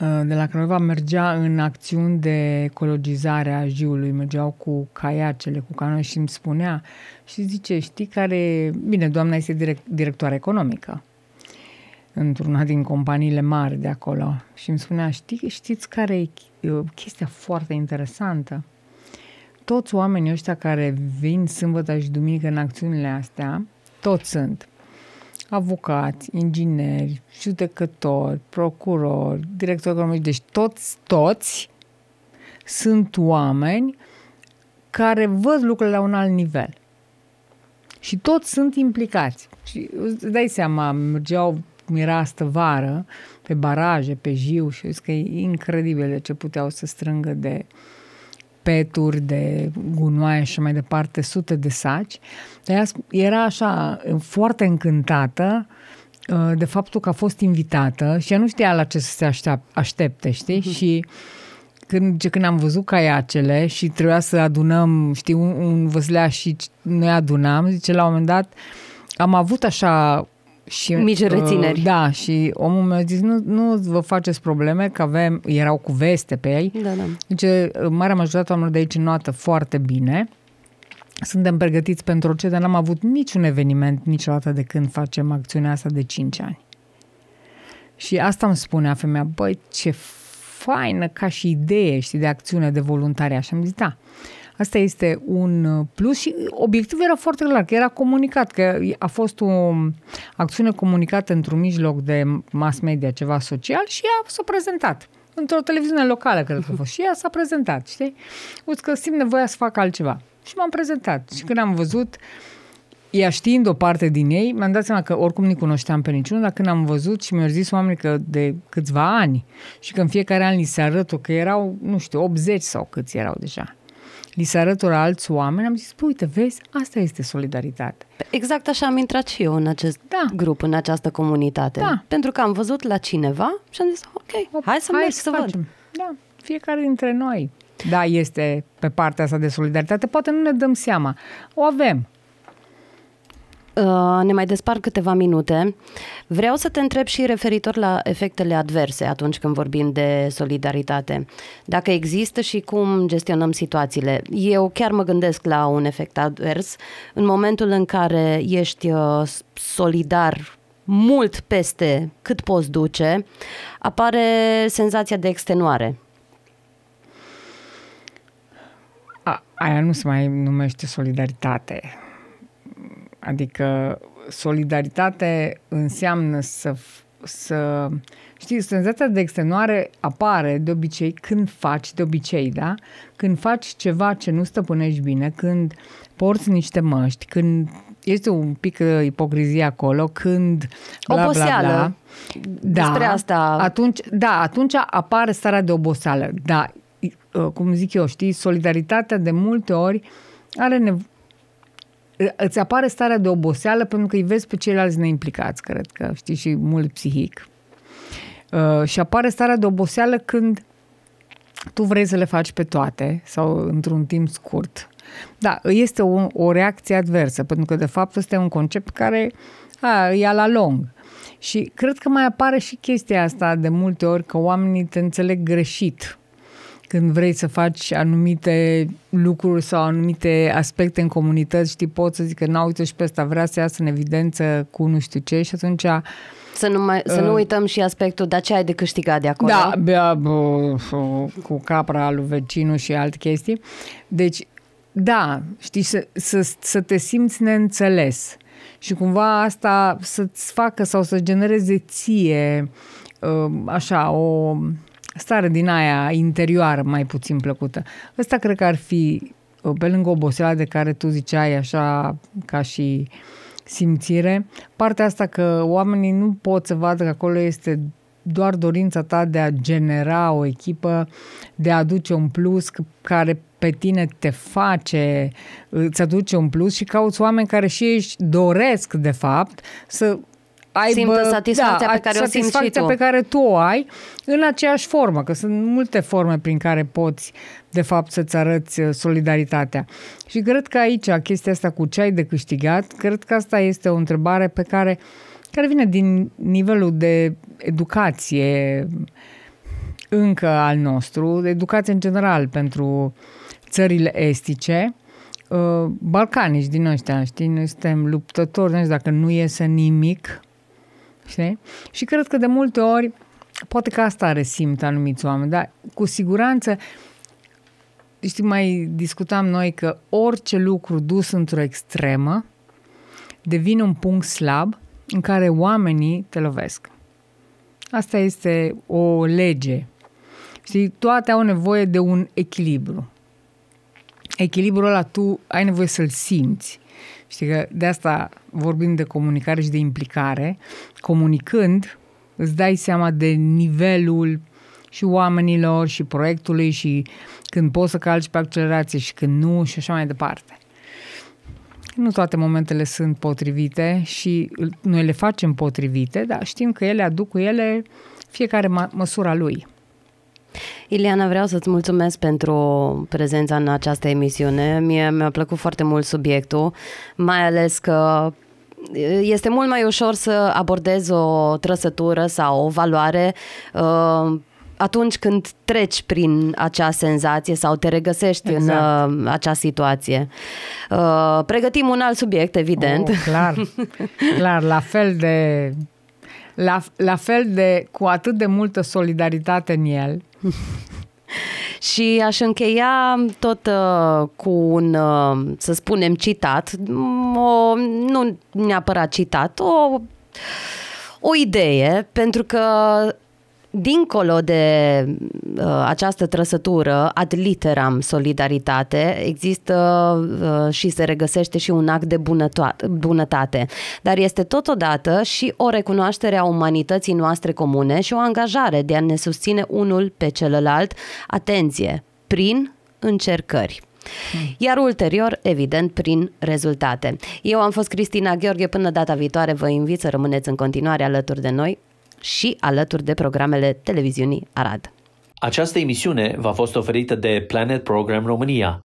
B: uh, de la Craiova mergea în acțiuni de ecologizare a jiului, mergeau cu caiacele, cu canoi și îmi spunea și zice, știi care, bine, doamna este direct, directoare economică, într-una din companiile mari de acolo și îmi spunea, știi, știți care e chestia foarte interesantă? Toți oamenii ăștia care vin sâmbătă și duminică în acțiunile astea, toți sunt avocați, ingineri, judecători, procurori, directori economici, deci toți, toți sunt oameni care văd lucrurile la un alt nivel. Și toți sunt implicați. Și îți dai seama, mergeau cum era astă vară, pe baraje, pe jiu și că e incredibil ce puteau să strângă de peturi, de gunoaie și mai departe, sute de saci. Ea era așa foarte încântată uh, de faptul că a fost invitată și ea nu știa la ce să se aștepte, știi? Uh-huh. Și când, când am văzut caiacele și trebuia să adunăm, știi, un, un văzlea și noi adunam, zice, la un moment dat am avut așa și, Mici uh, rețineri. Uh, da, și omul mi-a zis, nu, nu vă faceți probleme, că avem, erau cu veste pe ei. Da, da. Zice, marea majoritate oamenilor de aici notă foarte bine. Suntem pregătiți pentru orice, dar n-am avut niciun eveniment niciodată de când facem acțiunea asta de 5 ani. Și asta îmi spunea femeia, băi, ce faină ca și idee, știi, de acțiune, de voluntariat. Și am zis, da. Asta este un uh, plus și obiectivul era foarte clar, că era comunicat, că a fost o acțiune comunicată într-un mijloc de mass media, ceva social și ea s-a prezentat. Într-o televiziune locală, cred că a fost. Și ea s-a prezentat, știi? Uite că simt nevoia să fac altceva. Și m-am prezentat. Și când am văzut, ea știind o parte din ei, mi-am dat seama că oricum nu cunoșteam pe niciunul, dar când am văzut și mi-au zis oamenii că de câțiva ani și că în fiecare an li se arătă că erau, nu știu, 80 sau câți erau deja li se arătură alți oameni, am zis, păi, uite, vezi, asta este solidaritate.
A: Exact așa am intrat și eu în acest da. grup, în această comunitate. Da. Pentru că am văzut la cineva și am zis,
B: ok, hai să mergem merg să, să facem. văd. Da, fiecare dintre noi. Da, este pe partea asta de solidaritate, poate nu ne dăm seama. O avem, Uh,
A: ne mai despart câteva minute. Vreau să te întreb și referitor la efectele adverse atunci când vorbim de solidaritate. Dacă există și cum gestionăm situațiile. Eu chiar mă gândesc la un efect advers. În momentul în care ești uh, solidar mult peste cât poți duce, apare senzația de extenuare.
B: A, aia nu se mai numește solidaritate Adică solidaritate înseamnă să, să știi, senzația de extenuare apare de obicei când faci, de obicei, da? Când faci ceva ce nu stăpânești bine, când porți niște măști, când este un pic uh, ipocrizie acolo, când bla, oboseală. Bla, bla, da, Despre asta. Atunci, da, atunci apare starea de oboseală. Da, uh, cum zic eu, știi, solidaritatea de multe ori are nevoie îți apare starea de oboseală pentru că îi vezi pe ceilalți neimplicați, cred că, știi, și mult psihic. Uh, și apare starea de oboseală când tu vrei să le faci pe toate sau într-un timp scurt. Da, este o, o reacție adversă, pentru că, de fapt, este un concept care a, ia la lung. Și cred că mai apare și chestia asta de multe ori, că oamenii te înțeleg greșit când vrei să faci anumite lucruri sau anumite aspecte în comunități, știi, poți să zic că nu uite și pe asta, vrea să iasă în evidență cu nu știu ce și atunci... Să nu, mai, uh, să nu uh, uităm și aspectul, dar ce ai de câștigat de acolo? Da, bă, bă, cu capra al vecinul și alte chestii. Deci, da, știi, să, să, să te simți neînțeles. Și cumva asta să-ți facă sau să genereze ție uh, așa o stare din aia interioară mai puțin plăcută. Ăsta cred că ar fi, pe lângă oboseala de care tu ziceai așa ca și simțire, partea asta că oamenii nu pot să vadă că acolo este doar dorința ta de a genera o echipă, de a aduce un plus care pe tine te face, îți aduce un plus și cauți oameni care și ei își doresc, de fapt, să aibă... Simtă da, satisfacția da, pe care satisfacția o pe care tu o ai în aceeași formă, că sunt multe forme prin care poți, de fapt, să-ți arăți uh, solidaritatea. Și cred că aici, chestia asta cu ce ai de câștigat, cred că asta este o întrebare pe care, care vine din nivelul de educație încă al nostru, educație în general pentru țările estice, uh, balcanici din ăștia, știi, noi suntem luptători, nu știu dacă nu iese nimic, Știi? Și cred că de multe ori, poate că asta resimt anumiți oameni, dar cu siguranță știi, mai discutam noi că orice lucru dus într-o extremă devine un punct slab în care oamenii te lovesc. Asta este o lege. Știi, toate au nevoie de un echilibru. Echilibrul ăla tu ai nevoie să-l simți. Știi că de asta vorbim de comunicare și de implicare. Comunicând, îți dai seama de nivelul și oamenilor și proiectului și când poți să calci pe accelerație și când nu și așa mai departe. Nu toate momentele sunt potrivite și noi le facem potrivite, dar știm că ele aduc cu ele fiecare ma- măsura lui.
A: Iliana, vreau să-ți mulțumesc pentru prezența în această emisiune. Mie mi-a plăcut foarte mult subiectul, mai ales că este mult mai ușor să abordezi o trăsătură sau o valoare uh, atunci când treci prin acea senzație sau te regăsești exact. în uh, acea situație. Uh, pregătim un alt subiect, evident. Oh, clar,
B: clar, la fel de la, la fel de cu atât de multă solidaritate în el, Și aș încheia tot uh,
A: cu un, uh, să spunem, citat, mm, o, nu neapărat citat, o, o idee, pentru că Dincolo de uh, această trăsătură, ad literam solidaritate, există uh, și se regăsește și un act de bunătate, dar este totodată și o recunoaștere a umanității noastre comune și o angajare de a ne susține unul pe celălalt, atenție, prin încercări. Hmm. Iar ulterior, evident, prin rezultate. Eu am fost Cristina Gheorghe, până data viitoare vă invit să rămâneți în continuare alături de noi și alături de programele televiziunii Arad. Această emisiune v-a fost oferită de Planet Program România,